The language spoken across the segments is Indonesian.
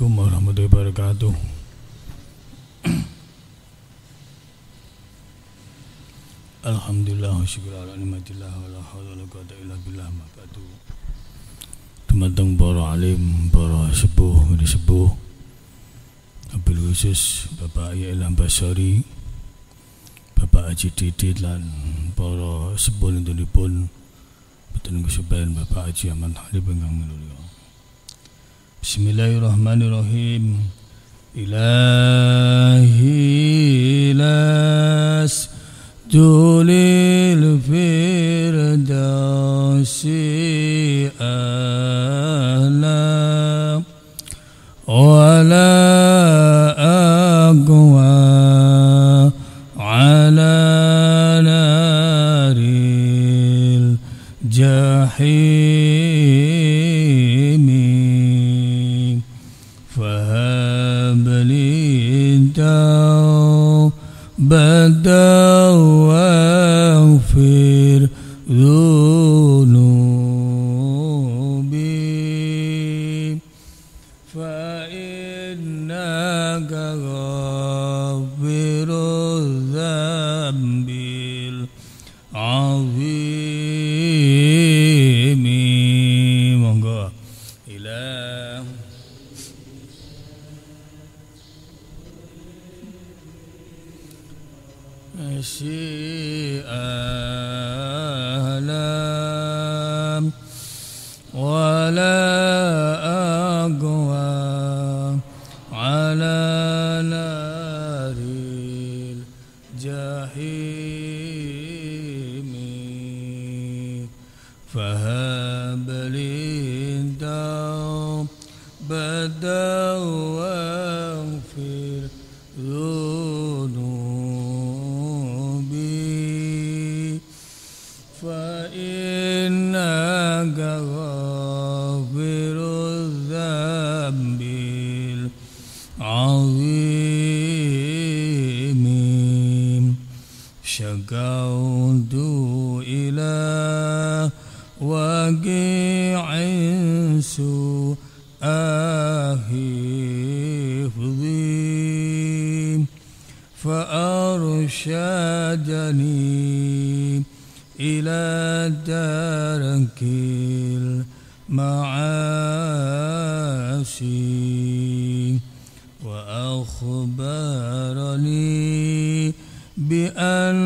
Assalamualaikum warahmatullahi wabarakatuh. Alhamdulillah wa syukur ala nimatillah wa la hawla wa la quwata illa billah ma ba'du. Dumateng para alim, para sepuh, wali sepuh. Wabil khusus Bapak Ayah Ilham Basari, Bapak Haji Didit lan para sepuh nuntunipun Betul Gusuban Bapak Haji Ahmad Halib ingkang minulya. بسم الله الرحمن الرحيم إلهي لاس دول الفردوس أمرني بأن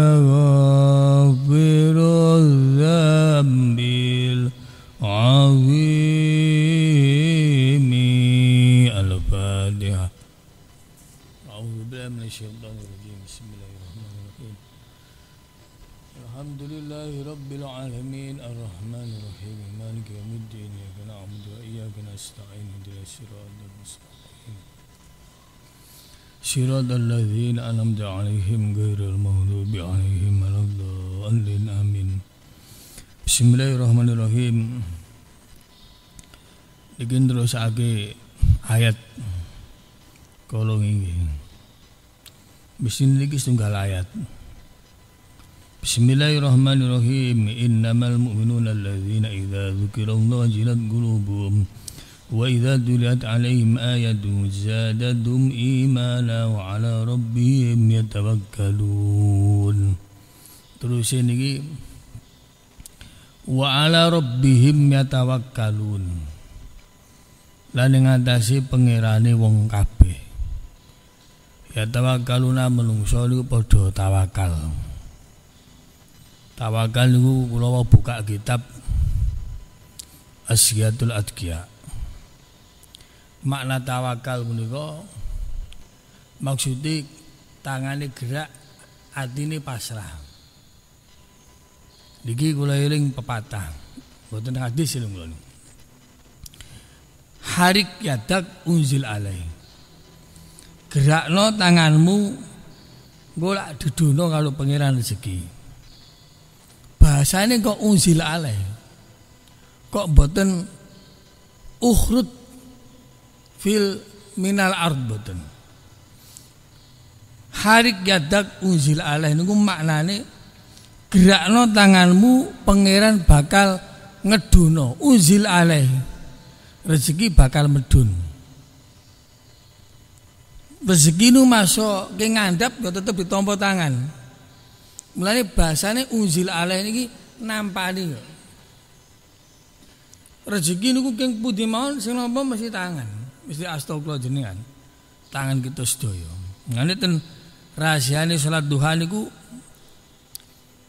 Oh. صراط الذين أنعمت عليهم غير المغضوب عليهم ولا الضالين آمين بسم الله الرحمن الرحيم Ikin terus ake ayat kolong ini. Bisin lagi setunggal ayat. Bismillahirrahmanirrahim. Innamal Mu'minun alladzina idza dzukira Allah jilat qulubuhum وإذا تليت عليهم آياته زادتهم إيمانا وعلى ربهم يتوكلون terus ini wa ala rabbihim yatawakkalun lan ngatasi pangerane wong kabeh yatawakkaluna menungso niku padha tawakal tawakal niku kula buka kitab Asyiatul Adkiya makna tawakal menika maksude tangane gerak atine pasrah niki kula eling pepatah mboten hadis lho kula harik yadak unzil alai gerakno tanganmu golak duduno kalau pangeran rezeki bahasane kok unzil alai kok mboten ukhrut fil minal boten harik yadak unzil alaih niku maknane gerakno tanganmu pangeran bakal ngeduno unzil alaih rezeki bakal medun rezeki nu masuk ke ngandap yo ya tetep ditompo tangan mulane bahasane unzil alaih niki nampani ya. rezeki niku keng pundi mawon sing nampa mesti tangan mesti astagfirullah jenengan. Tangan kita sedoyo Ngene ten rahasiane salat duha niku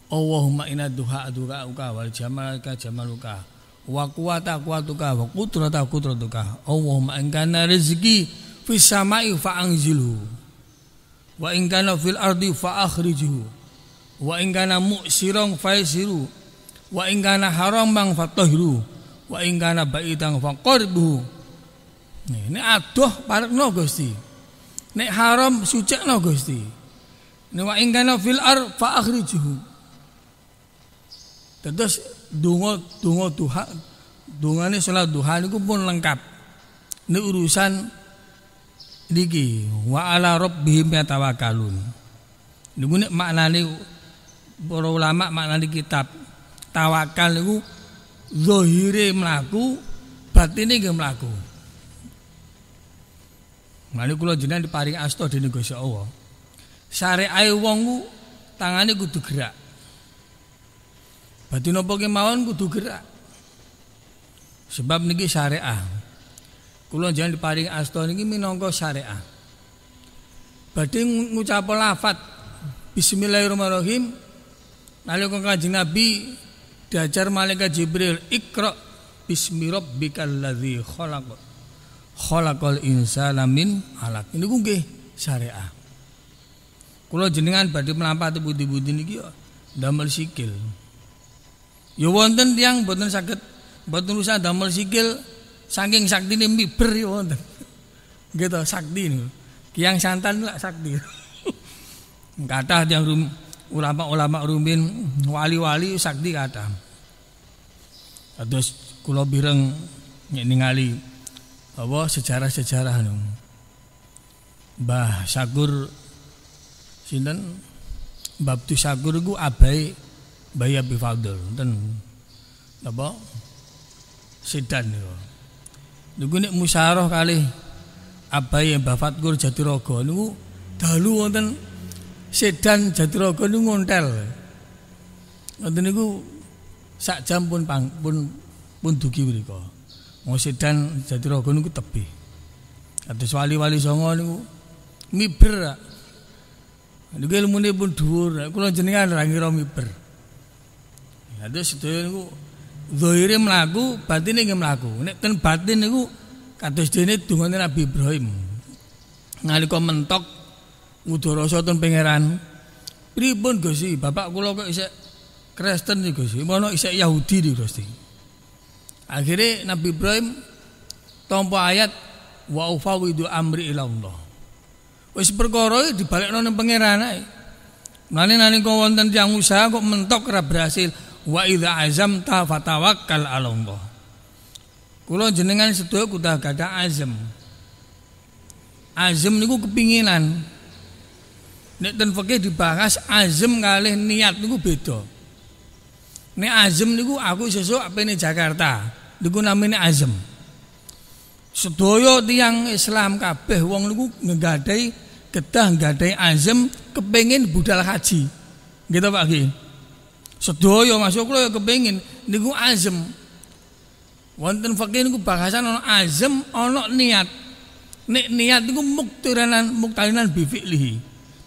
Allahumma inna duha uka wal jamalaka jamaluka wa quwata quwatuka wa qudrata qudratuka Allahumma in kana rezeki fis samai anzilhu wa in kana fil ardi fa akhrijhu wa in kana fa faisiru wa in kana haram bang fatahiru wa in kana fa faqarbuhu aduh adoh nogo Gusti. Nek haram sucikno Gusti. ini wa ing kana fil ar fa juhu. Terus dungo dungo duha dungane salat duha ini pun lengkap. Ini urusan niki wa ala rabbihim yatawakkalun. Niku nek maknane para ulama maknane kitab tawakal niku zahire mlaku batine nggih mlaku. Mulane kula jenengan diparing asto dening Gusti Allah. Syariae wong ku tangane kudu gerak. Berarti napa mawon kudu gerak. Sebab niki syariah. Kula jenengan diparing asto niki minangka syariah. Berarti ngucap lafat Bismillahirrahmanirrahim. Nalika Kanjeng Nabi diajar malaikat Jibril, ikra bismi rabbikal ladzi khalaq." khalaqal insana min alaq. Niku nggih syariah. Kula jenengan badhe mlampati budi-budi niki yo damel sikil. Ya wonten yang boten saged boten usah damel sikil saking saktine miber ya wonten. Nggih to sakti niku. Kiang santan lak sakti. Kathah yang rum, ulama-ulama rumin wali-wali sakti kata Terus kula bireng ngali apa sejarah-sejarah lho. Mbah Sakur sinten Baptu Sakur ku abai Mbah Abi Fadl ten apa Sidan niku. Niku nek musyaroh kali abai Mbah Fatkur Jatirogo niku dalu wonten Sedan Jatirogo niku ngontel. Ngoten niku sak jam pun pang, pun pun dugi mriku. Ngosidan Jatirogo niku tebih. Kados wali-wali songo niku miber. Niku ilmune pun dhuwur. Kula jenengan ra ngira miber. Kados sedaya niku zahire mlaku, batine nggih mlaku. Nek ten batin niku kados dene dungane Nabi Ibrahim. Nalika mentok ngudarasa ten pangeran. Pripun Gusti, bapak kula kok isek Kristen iki Gusti, mono isek Yahudi iki Gusti. Akhirnya Nabi Ibrahim tompo ayat wa ufawidu amri ila Allah. Wis perkara dibalekno ning pangeran ae. nani nalika wonten tiyang usaha kok mentok ora berhasil wa idza azamta fatawakkal ala Allah. Kula jenengan sedaya kudu gada azam. Azam niku kepinginan. Nek ten fikih dibahas azam kalih niat niku beda. Nek azam niku aku sesuk apene Jakarta niku namine azam. Sedaya tiang Islam kabeh wong niku nggadai kedah nggadai azam kepengen budal haji. Gitu Pak Ki. masuk kula ya kepengen niku azam. Wonten fakir niku bahasan ana azam ana niat. Nek niat niku muktiranan muktarinan bi fi'lihi.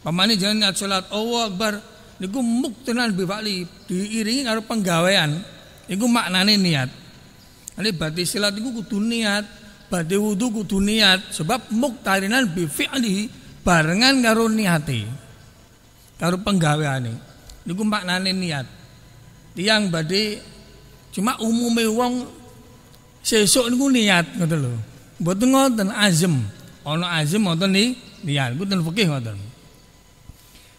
Pamane jangan niat salat Allah Akbar niku muktiranan bi fi'li diiringi karo penggawean. Iku maknane niat. Ini bati silat itu kudu niat, Bati wudu kudu niat sebab muktarinan bifi'li barengan karo niati Karo ini Niku maknane niat. Tiang bati cuma umumnya wong sesuk niku niat ngoten Buat itu ngotin azim Ono azim ngotin ni niat. Niku ten fikih ngoten.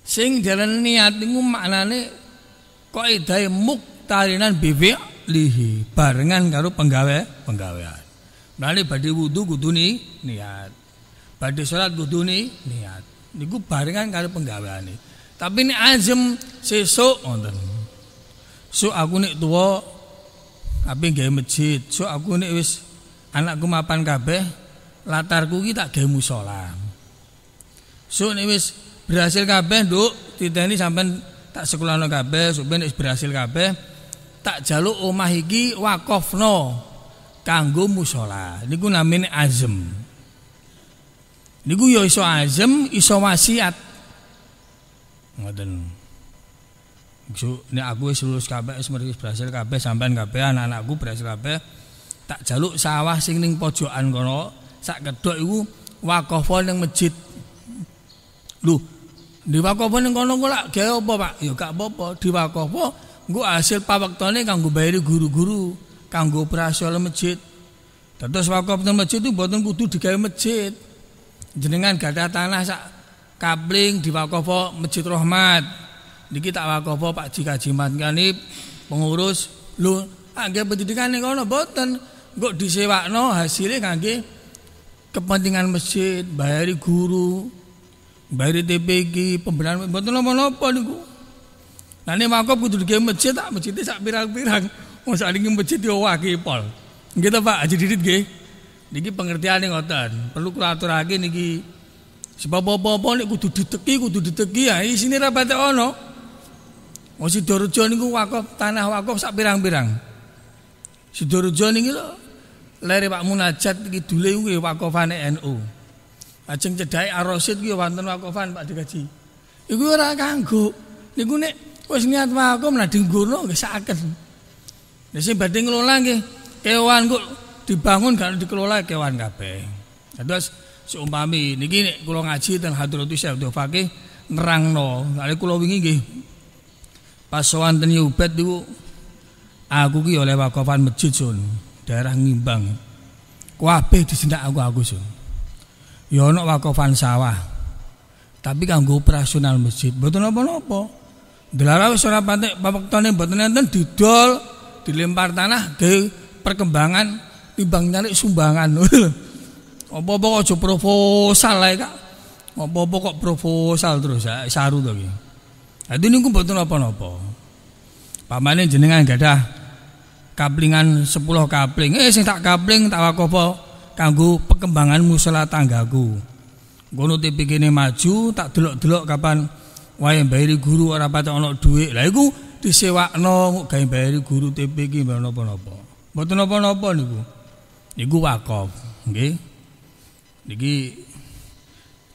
Sing jalan niat maknanya maknane idai muktarinan bifi'li lihi barengan karo penggawe penggawean. Mulane badi wudu guduni niat. pada sholat guduni niat. Niku barengan karo penggaweane. Tapi ini azim seso wonten. So aku nih tua, tapi gawe masjid. So aku nih wis anakku mapan kabe, latarku iki tak gawe musala. So nih wis berhasil kabeh nduk titeni sampean tak sekolahno kabeh, sampean wis berhasil kabe tak jaluk omah iki wakofno kanggo musola niku namine azem niku yo ya iso azem iso wasiat ngoten Ini aku wis lulus kabeh wis berhasil kabeh sampean kabeh anak-anakku berhasil kabeh tak jaluk sawah sing ning pojokan kono sak kedok iku wakofo ning masjid lho diwakofo ning kono kok lak gawe apa Pak ya gak apa-apa diwakofo Gue hasil pawaktone kanggo bayari guru-guru, kanggo operasional masjid. Terus wakaf masjid itu buatan kudu digawe masjid. Jenengan gada tanah sak kapling di wakaf masjid rahmat. di kita wakaf Pak cika Kaji Matkani pengurus lu angge pendidikan nih kono gue disewa, no hasilnya kangge kepentingan masjid, bayari guru, bayari TPG, pembenahan boten nopo nih gue Nah ini wakaf kudu digawe masjid tak ah, masjid sak pirang-pirang. Wong oh, sak niki masjid yo wagi pol. Nggih Pak aja Didit nggih. Niki pengertiane ngoten. Perlu kula aturake niki sebab apa-apa nek kudu diteki kudu diteki ya ah, isine ra patek ono. Wong oh, Sidorejo niku wakaf tanah wakaf sak pirang-pirang. Sidorejo niki lho lere Pak Munajat iki dule kuwi wakafane NU. Ajeng cedhake Arosid kuwi wonten wakafan Pak dikaji. Iku ora kanggo. Niku nek Wis niat makom lah dinggurno nggih saged. Nek sing badhe ngelola nggih kewan kok dibangun gak dikelola kewan kabeh. Terus seumpami niki nek kula ngaji teng Hadratus Syekh Abdul Faqih nerangno. Kali kula wingi nggih pas sowan ten Ubet niku aku ki oleh wakafan masjid sun, daerah Ngimbang. Kabeh disendak aku aku sun. Ya ana wakafan sawah. Tapi kanggo operasional masjid, mboten napa -nopo. Delarawis ora patek pawektane mboten enten didol, dilempar tanah ke perkembangan timbang nyari sumbangan. Apa-apa kok aja proposal ae Kak. Apa-apa kok proposal terus ya, saru to iki. nunggu itu niku mboten apa-apa. Pamane jenengan gadah kaplingan 10 kapling. Eh sing tak kapling tak wakopo kanggo perkembangan musala tanggaku. Ngono kene maju tak delok-delok kapan wae bayari guru ora patek ana dhuwit. Lah iku disewakno kok gawe bayari guru TP iki napa-napa. Mboten napa-napa niku. Niku wakaf, nggih. Niki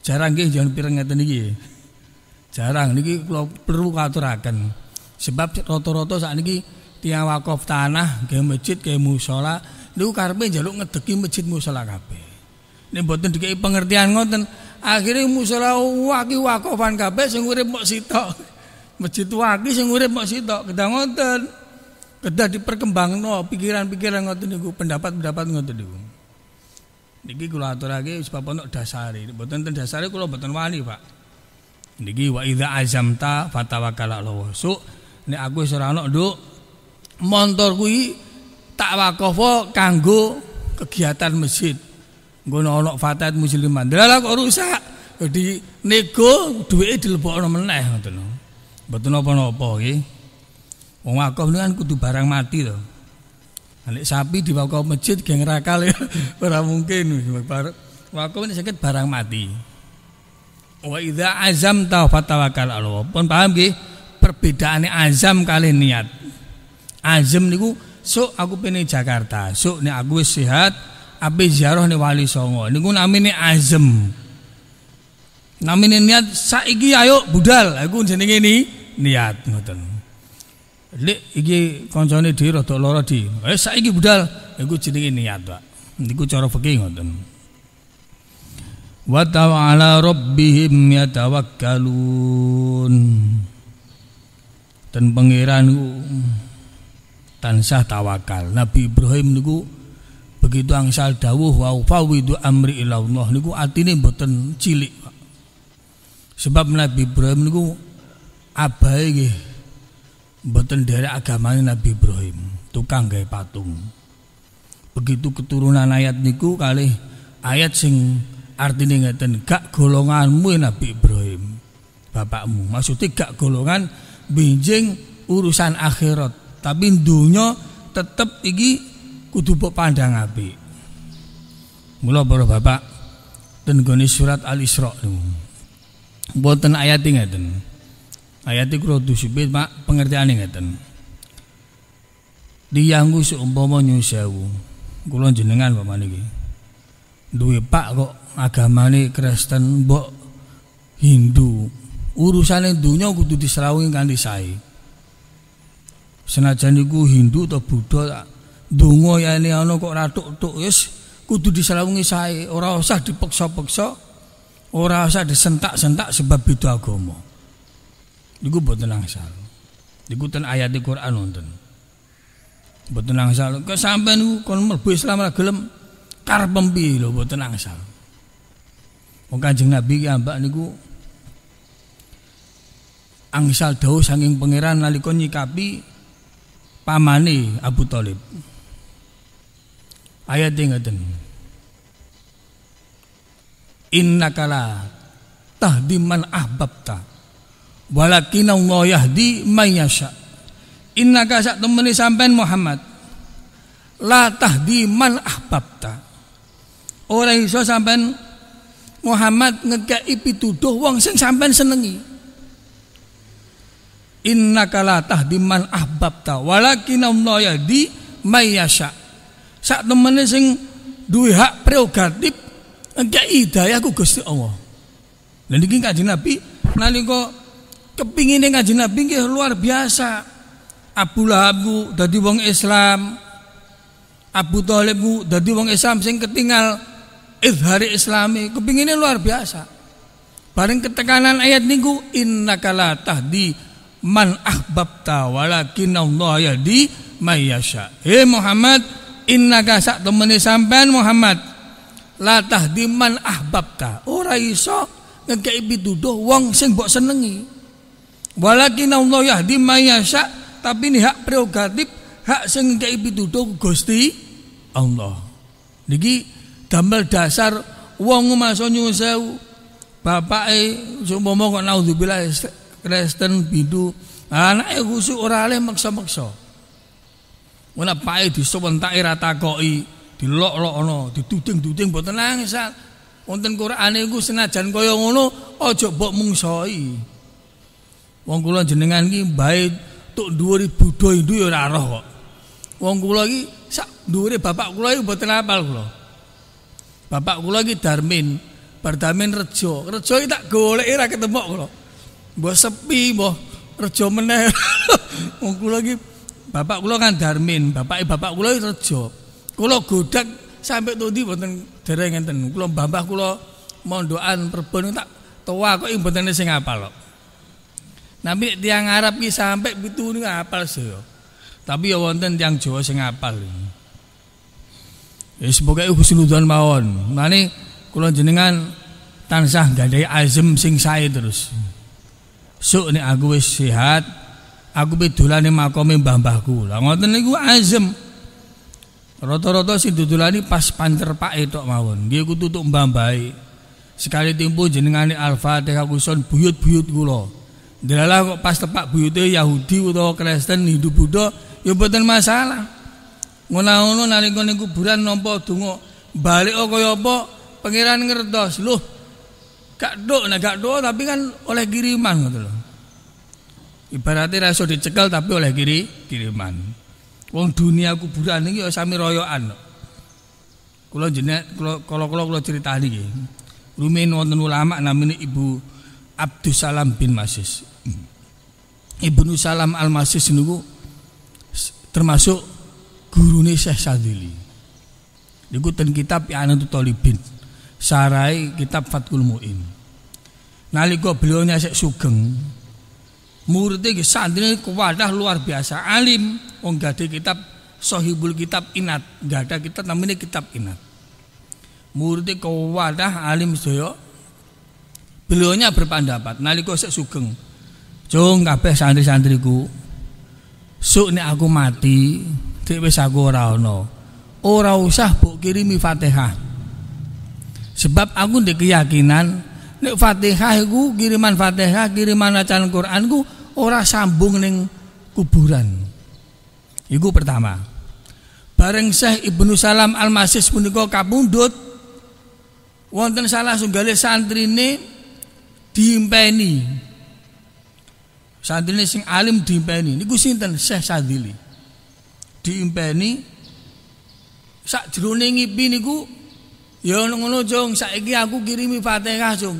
jarang nggih jangan pireng ngeten iki. Jarang niki kula perlu katuraken. Sebab rata-rata sakniki tiang wakaf tanah, gawe masjid, gawe musala niku karepe njaluk ngedeki masjid musala kabeh. Nek mboten dikeki pengertian ngoten, Akhirnya musola waki wakofan Kabe, sing urip sitok. Masjid waki sing urip mok sitok. Kedah ngoten. Kedah diperkembangno pikiran-pikiran ngoten niku, pendapat-pendapat ngoten niku. Niki kula aturake sebab pondok dasari. Mboten ten dasari kula mboten wali Pak. Niki wa ta azamta fatawakkal Allah. So, nek aku wis ora do Nduk, montor kuwi tak wakofo kanggo kegiatan masjid. Gono ono fatat musliman. Dalam aku rusak. Di nego dhuwite dilebokno meneh ngoten betul, betul napa po nggih. Wong wakaf niku kan kudu barang mati lo. Anak sapi di wakaf masjid geng rakal ya Berapa mungkin wakaf ini sakit barang mati. Wa idza azam ta fatawakal Allah. Pun paham nggih? Perbedaane azam kali niat. Azam niku sok aku pengen Jakarta, sok nek aku sehat, ape ziarah ni wali songo niku namine azem namine niat saiki ayo budal aku jenenge ini niat ngoten Lek iki konconi dhewe rada lara di. Eh saiki budal iku jenenge niat, Pak. Niku cara fikih ngoten. Wa ta'ala rabbihim yatawakkalun. Dan pangeran tansah tawakal. Nabi Ibrahim niku begitu angsal dawuh wa fawidu amri ila Allah niku atine mboten cilik Sebab Nabi Ibrahim niku abai nggih mboten derek agamane Nabi Ibrahim, tukang gawe patung. Begitu keturunan ayat niku kali ayat sing artinya ngeten gak golonganmu ya Nabi Ibrahim, bapakmu. Maksudnya gak golongan binjing urusan akhirat, tapi dunia tetap iki kudu mbok pandang apik. Mula para bapak ten surat Al-Isra niku. Mboten ayat ngaten. Ayat iku rada sipit, Pak, pengertiane ngaten. Diyanggu seumpama nyuwun sewu. Kula jenengan bapak niki. Duwe Pak kok agamane Kristen mbok Hindu. Urusan Urusane dunya kudu diserawungi kanthi sae. Senajan itu Hindu atau Buddha Dungo ya ini ana kok ratuk-tuk wis kudu diselawungi saya, ora usah dipeksa-peksa ora usah disentak-sentak sebab itu agomo. niku boten angsal niku ten ayat di Quran wonten boten angsal kok sampean niku kon mlebu Islam ora gelem kar mpi lho boten angsal wong Kanjeng Nabi ki ambak niku angsal dawuh sanging pangeran nalika nyikapi pamane Abu Thalib Ayat ingatan. Inna kala tahdi man ahbabta. Walakin Allah yahdi man yasha. Inna kala temani sampai Muhammad. La tahdi man ahbabta. Orang iso sampai Muhammad ngekei pituduh wong sing sampai senengi. Inna kala tahdiman ahbabta walakin Allah yahdi mayyasha. Saat temannya sing duwe hak prerogatif ya aku Gusti Allah. lalu niki Kanjeng Nabi nalika kepingine Kanjeng Nabi nggih luar biasa. Abu Lahab dari dadi wong Islam. Abu Thalib ku dadi wong Islam sing ketinggal izhari Islami, kepinginnya luar biasa. Bareng ketekanan ayat niku innaka la tahdi man ahbabta walakin Allah yahdi may yasha. eh Muhammad innaka sak temene sampean Muhammad la tahdiman ahbabta ora iso ngekei pituduh wong sing mbok senengi walakin Allah yahdi mayasya tapi ini hak prerogatif hak sing ngekei pituduh Gusti Allah niki damel dasar wong maso nyuwun sewu bapake umpama kok naudzubillah Kristen bidu anake khusus orang lain maksa-maksa Mun apake disewentake ra takoki, dilok-lokno, dituding-tuding mboten angsal. Wonten Qur'ane iku senajan kaya ngono aja mbok mungsoi. Wong kula jenengan iki bae tuk dhuwur budha Hindu ya ora roh kok. Wong kula iki sak dhuwure bapak kula iki mboten apal kula. Bapak kula Darmin, Bardamin Rejo. Rejo iki tak goleki ira ketemu kula. Mbok sepi, mbok Rejo meneh. Wong kula Bapak kula kan Darmin, bapak bapak kula Rejo. Kula godak sampai tundi mboten dereng ngenten. Kula mbah kula mondokan Perbon tak tua kok mboten sing apal kok. Nabi tiang Arab ki sampai pitu apa apal Tapi ya wonten tiang Jawa sing apal. Ya semoga husnudzon mawon. Nani kula jenengan tansah gadai azim sing sae terus. Sok ini aku wis sehat, aku pidolane makome mbah-mbahku. Lah ngoten niku azem. Rata-rata si dudulani pas pancer pak tok mawon. Dia ku tutup mbah Sekali timpu jenengani Al-Fatihah kusun buyut-buyut gulo Delalah kok pas tepak buyute Yahudi utawa Kristen hidup Buddha ya mboten masalah. Ngono-ngono nalika ning kuburan nampa donga balik kok kaya apa pangeran ngertos. Loh, gak dok nak gak tapi kan oleh kiriman gitu lho. Ibaratnya rasa dicekal tapi oleh kiri kiriman. Wong dunia kuburan ini ya sami royoan. Kalau jenek kalau kalau kalau kulo cerita niki. Rumin wonten ulama namanya Ibu Abdus Salam bin Masis. Ibu Ibnu Salam Al Masis niku termasuk guru gurune Syekh Sadili. Niku ten kitab I'anatu ya Talibin. Sarai kitab Fathul Muin. Nalika beliau nyasek sugeng, muridnya santri kewadah luar biasa alim wong gak ada kitab sohibul kitab inat gak ada kitab namanya kitab inat muridnya kewadah alim sedaya beliaunya berpendapat nalika sik sugeng jong kabeh santri-santriku suk nek aku mati dhewe wis aku ora ana ora usah mbok kirimi Fatihah sebab aku ndek keyakinan nek Fatihah iku kiriman Fatihah kiriman acan ku, ora sambung ning kuburan. Iku pertama. Bareng Syekh Ibnu Salam Al-Masis punika kapundhut wonten salah sunggale santrine diimpeni. Santrine sing alim diimpeni. Niku sinten? Syekh Sadili. Diimpeni sak jroning ngipi niku ya ngono jong saiki aku kirimi Fatihah jong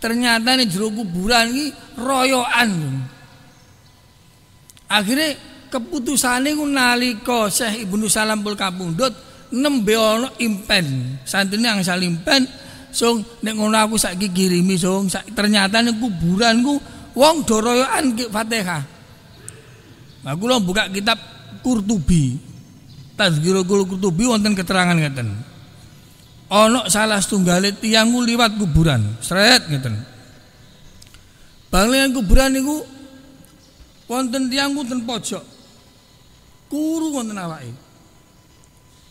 ternyata nih jeruk kuburan ini royoan akhirnya keputusan nih nalika Syekh Ibnu Salam pul kapundhut nembe ana impen santene angsal impen song nek ngono aku saiki kirimi sung sak, ternyata kuburan ku wong do royokan ki Fatihah aku loh buka kitab Kurtubi. Tazkirul Qurtubi wonten keterangan ngeten. Onok salah setunggale yang liwat kuburan. Sret ngeten. Banglingan kuburan itu wonten tiyang wonten pojok. Kuru wonten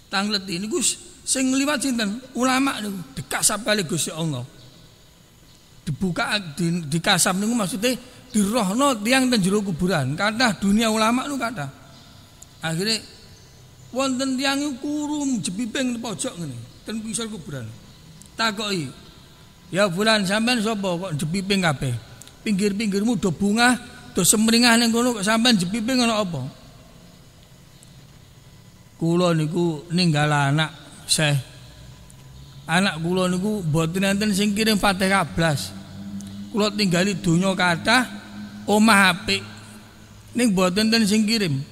Tanglet ini gus, sing liwat sinten? Ulama niku dikasap kali Gusti Allah. Dibuka di, dikasap niku maksudnya dirohno tiang ten jero kuburan. karena dunia ulama niku kathah. Akhirnya wonten tiyang kuru jepiping pojok ngene kan pisor kuburan. takoi "Ya bulan sampean sapa kok jepiping kabeh? Pinggir-pinggirmu do bunga, do semringah ning kono kok sampean jepiping ana apa?" Kula niku ninggal anak Syekh. Anak kula niku mboten enten sing kirim Fatihah blas. Kula tinggali donya kathah, omah apik. Ning mboten enten sing kirim.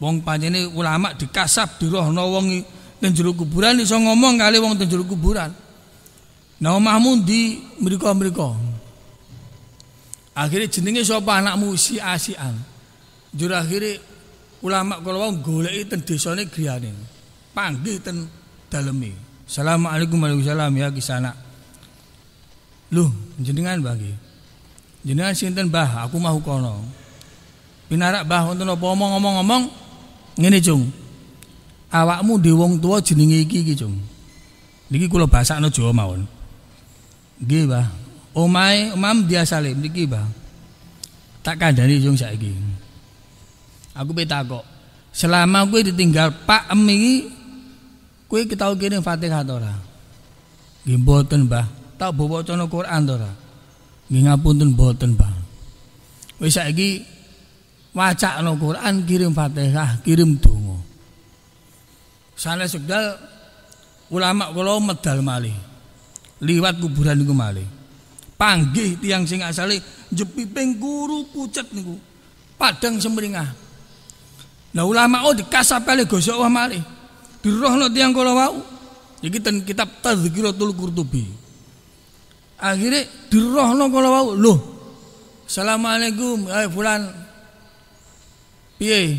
Wong pancene ulama dikasab dirohno wong iki dan jero kuburan iso ngomong kali wong teng jero kuburan. Nah omahmu ndi mriko-mriko. Akhirnya jenenge sapa anakmu si asian. Jur akhirnya ulama kula gule goleki ten desane griyane. Panggih ten daleme. Assalamualaikum warahmatullahi ya kisana. Lu jenengan bagi. Jenengan sinten Mbah, aku mau kono. Pinarak Mbah wonten apa omong-omong-omong Cung awakmu di wong tua jenenge iki iki cung niki kula basakno Jawa mawon nggih omae mam biasa le niki ba tak kandhani cung saiki aku kok, selama gue ditinggal Pak Em iki kowe ketau kene Fatihah to ora nggih mboten ba tak bawa cono Quran to ora nggih ngapunten mboten ba wis saiki wacakno Quran kirim Fatihah kirim tu. Sana sudah ulama kula medal mali Liwat kuburan niku mali Panggih tiang sing asali jepi pengguru pucet niku. Padang semeringah Lah ulama oh kali gosok wah malih. Dirohno tiang kula wau. jadi ten kitab Tadzkiratul kurtubi Akhirnya dirohno kolawau wau. lo Assalamualaikum, eh fulan. Piye?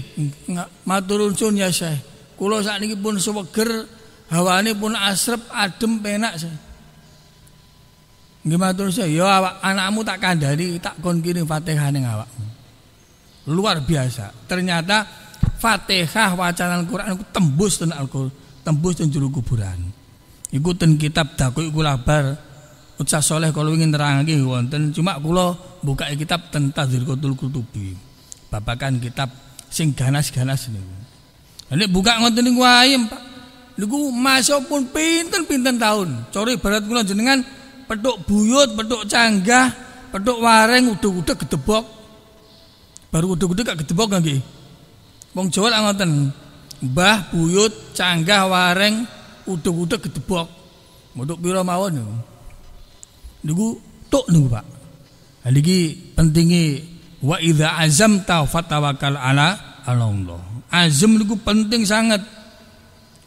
maturun nuwun ya saya Kulo saat ini pun hawa ini pun asrep, adem, penak. sih. Gimana saya, ya awak anakmu tak kandhani, tak kon Fatihah ning awakmu. Luar biasa. Ternyata Fatihah wacana Al-Qur'an tembus dan al tembus dan juru kuburan. Ikutin kitab daku iku labar. Ucah soleh kalau ingin lagi, wonten, cuma kulo buka kitab tentang Tadzkiratul kutubi. kan kitab sing ganas-ganas -ganas Lalu buka ngonten niku ayem, Pak. Niku masuk pun pinten-pinten tahun. Cori barat kula jenengan petuk buyut, petuk canggah, petuk wareng udu-udu gedebok. Baru udu-udu gak gedebok nggih. Wong Jawa lak ngoten. Mbah, buyut, canggah, wareng udu-udu gedebok. Muduk pira mawon niku. Niku tok niku, Pak. iki pentingi wa idza azamta fatawakkal ala Allah. Azam niku penting sangat.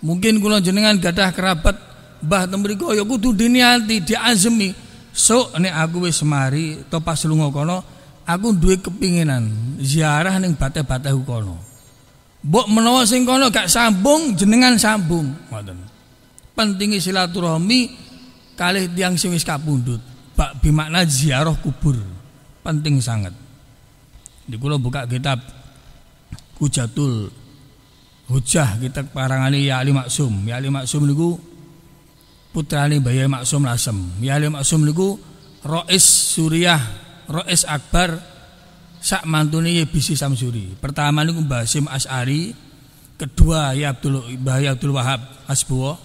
Mungkin kula jenengan gadah kerabat mbah ten mriku ya kudu diniati diazemi. So nek aku wis mari to pas lunga kono aku duwe kepinginan ziarah ning bate-bate kono. Mbok menawa sing kono gak sambung jenengan sambung ngoten. Pentingi silaturahmi kalih tiang sing wis kapundhut. Bak bimakna ziarah kubur. Penting sangat. Di kula buka kitab hujatul hujah kita parangani ya ali maksum ya ali maksum niku putrane bayi maksum lasem ya ali maksum niku rois suriah rois akbar sak Mantuni ya bisi samsuri pertama niku basim asari kedua ya abdul bahaya abdul wahab asbuwa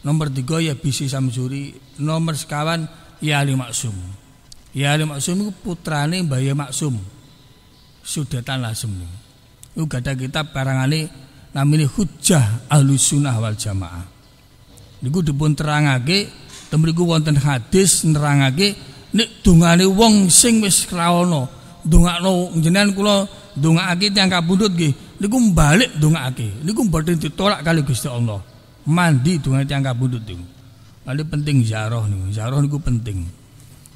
nomor tiga ya bisi samsuri nomor sekawan ya ali maksum ya ali maksum niku putrane bayi maksum sudah tanah semua itu ada kitab barangkali namanya hujah ahlus sunnah wal jamaah niku dipun terangake temriku wonten hadis nerangake nek dungane wong sing wis kraono dungakno jenengan kula dungakake tiyang kabundut nggih niku balik dungakake niku boten ditolak kali Gusti Allah mandi dungane tiyang kabundut niku Lalu penting ziarah niku, ziarah niku penting.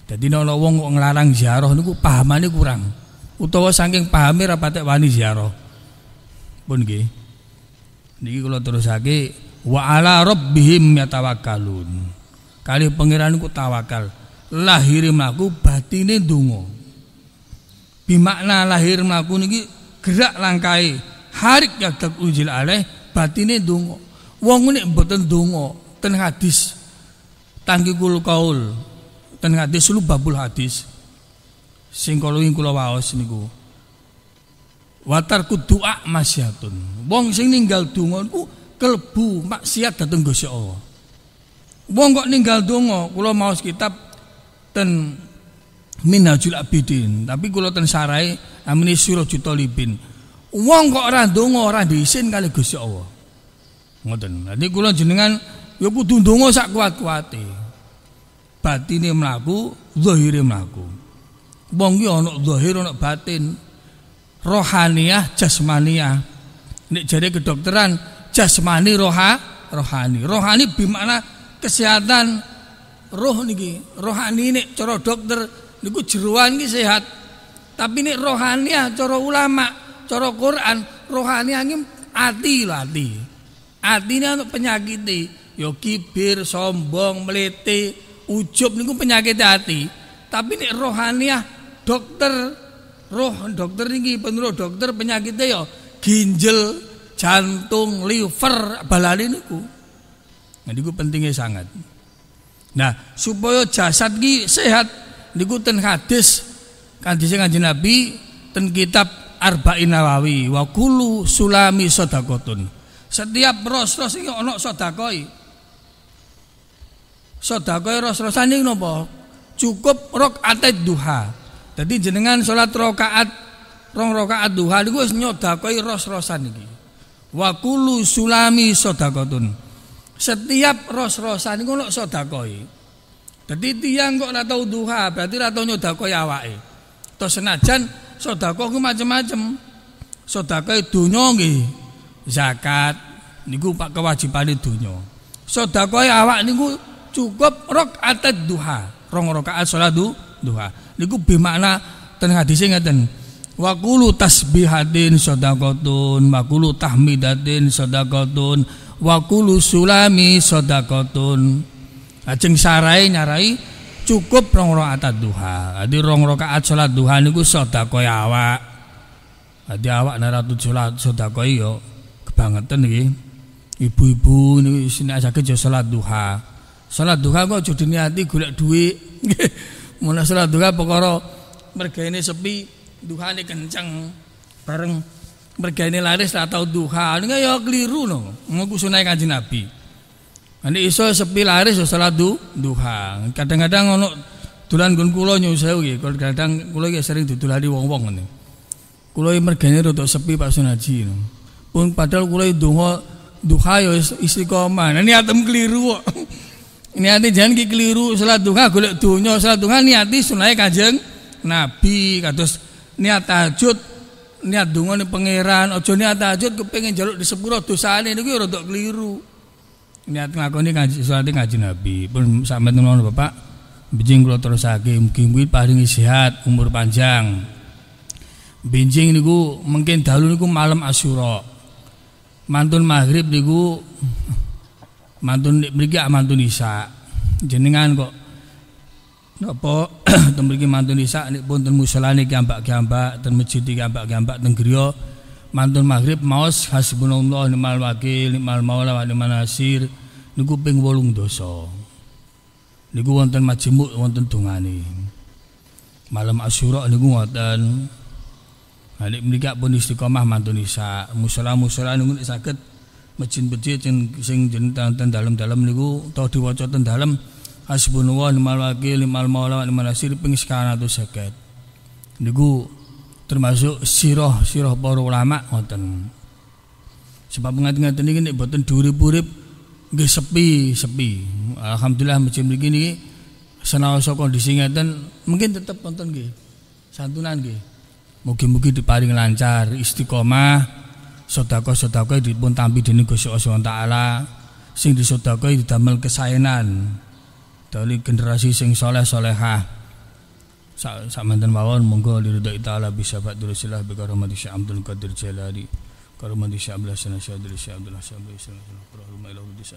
Jadi kalau wong kok ngelarang ziarah niku pahamane kurang. Utawa saking pahame ra wani ziarah pun nggih niki kula terusake wa ala rabbihim tawakalun. kali pangeran ku tawakal lahir mlaku batine dungo. bimakna lahir aku niki gerak langkai harik ya tak unjil alaih batine dungo. wong nek mboten dungo. ten hadis tangkikul kaul ten hadis lu babul hadis sing kulo waos niku Watarku doa maksiatun. Wong sing ninggal donga ku kelebu maksiat dateng Gusti Allah. Wong kok ninggal donga, kula maos kitab ten Minhajul Abidin, tapi kula ten sarai amni Sirajut Talibin. Wong kok ora donga ora diisin kali Gusti Allah. Ngoten. Nanti kula jenengan ya kudu donga sak kuat-kuate. Batine mlaku, zahire mlaku. Wong ki ana zahir ana batin rohaniah jasmaniah ini jadi kedokteran jasmani roha rohani rohani bimana kesehatan roh niki rohani ini coro dokter niku jeruan ini sehat tapi ini rohaniyah coro ulama coro Quran rohani ini ati lho ati ini untuk penyakit yo ya kibir sombong melete ujub niku penyakit hati tapi ini rohaniyah dokter roh dokter tinggi, penurut dokter penyakitnya ya ginjal, jantung, liver, balani niku. Nah, ku pentingnya sangat. Nah, supaya jasad ki sehat niku ten hadis Hadisnya ngaji Nabi ten kitab Arba'in Nawawi wa kulu sulami sodakotun Setiap ros-ros onok ana sodakoi sodakoi ros-rosan ini rok Cukup duha. Jadi jenengan sholat rokaat rong rokaat duha niku nyoda nyodakoi ros-rosan ini. Wa kulu sulami sodakotun. Setiap ros-rosan niku nek sodakoi. Jadi tiang kok ora duha, berarti ora nyoda nyodakoi awake. Terus senajan sodako ku macam-macam. Sodakoi e dunyo nih. Zakat gue pak kewajibane dunyo. Sodakoi e awak gue cukup rokaat duha, rong rokaat sholat duha duha niku bimakna ten hadise ngeten wa qulu tasbihatin sadaqatun wa qulu tahmidatin sadaqatun wa qulu sulami sadaqatun ajeng sarai nyarai cukup rong rakaat duha jadi rong rakaat salat duha niku sedekah awak jadi awak naratu salat sedekah yo iya kebangetan iki ibu-ibu niku sini sakit yo ya salat duha salat duha kok jadi niati golek duit Mula surat duha perkara mergane sepi, duhane kenceng bareng mergane laris atau duha. Ini anu ya keliru no. Ngoku sunai aji Nabi. Nanti iso sepi laris yo ya salat du, duha. Kadang-kadang ono dolan gun kula nyuwun sewu nggih. Kadang kulo ya sering didulani wong-wong ngene. Kula iki mergane sepi Pak Sunaji. No. Pun padahal kula duho duha yo ya istiqomah. Ini nah, atem keliru kok niati jangan ki keliru salat duha golek dunya salat duha niati sunahe kanjeng nabi kados niat tahajud niat donga ni pangeran aja niat tahajud kepengin jaluk disepuro dosane niku ya rada keliru niat nglakoni kanji salat kanji nabi pun sampe ngono Bapak benjing kula terusake mugi-mugi paringi sehat umur panjang benjing niku mungkin dalu niku malam asyura mantun maghrib niku mantun mriki mantun isa jenengan kok nopo ten mantun isa nek pun musala niki gambak-gambak ten masjid gambak-gambak mantun ten griya mantun maghrib maos hasbunallah ni'mal wakil ni'mal maula wa ni'mal nasir niku ping doso dosa niku wonten majemuk wonten malam asyura niku ngoten Alik mereka pun istiqomah mantun isa musola musola nunggu sakit masjid-masjid sing sing ten dalam-dalam niku tau diwaca ten dalam hasbunallah nimal wakil nimal maula wa nimal nasir ping sakit niku termasuk sirah sirah para ulama ngoten sebab ngaten-ngaten niki nek boten durip-urip nggih sepi sepi alhamdulillah masjid begini niki senaosa kondisi ngeten mungkin tetap wonten nggih santunan nggih mugi-mugi diparing lancar istiqomah sedekah-sedekah dipun tampi dening Gusti Allah taala sing disedekahi didamel kesaenan dari generasi sing soleh solehah Samantan mawon monggo diridhoi taala bisa fat silah bi karamati Syekh Abdul Qadir Jalali karamati Syekh Abdul Hasan Syekh Abdul Syekh Abdul Hasan Syekh Abdul Rahma ila bi Syekh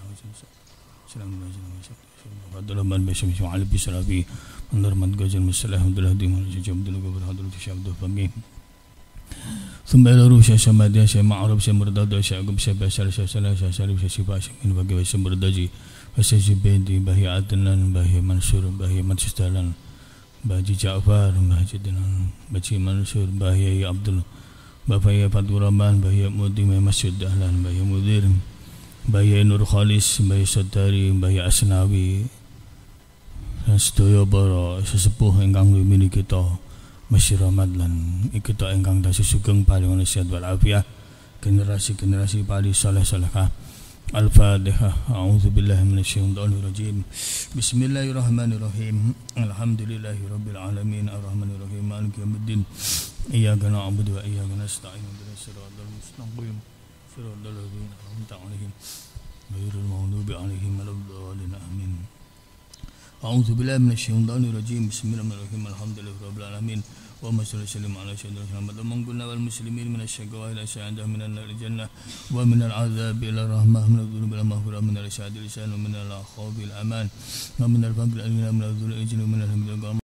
Abdul Rahman bi Syekh Ali bi Sarabi Nur Mad Gajal Musallah Abdul Hadi Syekh Abdul Ghabar Abdul ثم إلى روح شاشة مادية شاشة معرب شاشة مرداد شاشة عقب شاشة بشر شاشة سلا شاشة شارب شاشة شفاء شاشة من باقي شاشة مرداجي شاشة بيدي باهي عدنان باهي منصور باهي منشستالان باهي جعفر باهي دنان باهي منصور باهي عبد الله باهي فاتو رمان باهي مودي مسجد دهلان باهي مدير باهي نور خالص باهي ستاري باهي أسناوي dan sedaya para sesepuh ingkang mimini kita Masyira madlan ikita ingkang dasi sugeng paring nasihat wal generasi-generasi pali soleh salehah Al-Fatihah A'udzu billahi minasyaitonir rajim Bismillahirrahmanirrahim Alhamdulillahi rabbil alamin arrahmanir rahim maliki iya Iyyaka na'budu wa iyyaka nasta'in ihdinas siratal mustaqim siratal ladzina an'amta 'alaihim ghairil maghdubi 'alaihim waladdallin amin A'udzu billahi minasyaitonir rajim Bismillahirrahmanirrahim Alhamdulillahi rabbil alamin اللهم صل وسلم على سيدنا محمد اللهم كنا والمسلمين من الشقاء الى سعاده من النار الجنه ومن العذاب الى الرحمه من الذنوب الى مغفره من الرشاد لسان ومن الخوف الامان ومن الفقر الى من الذل الى من الحمد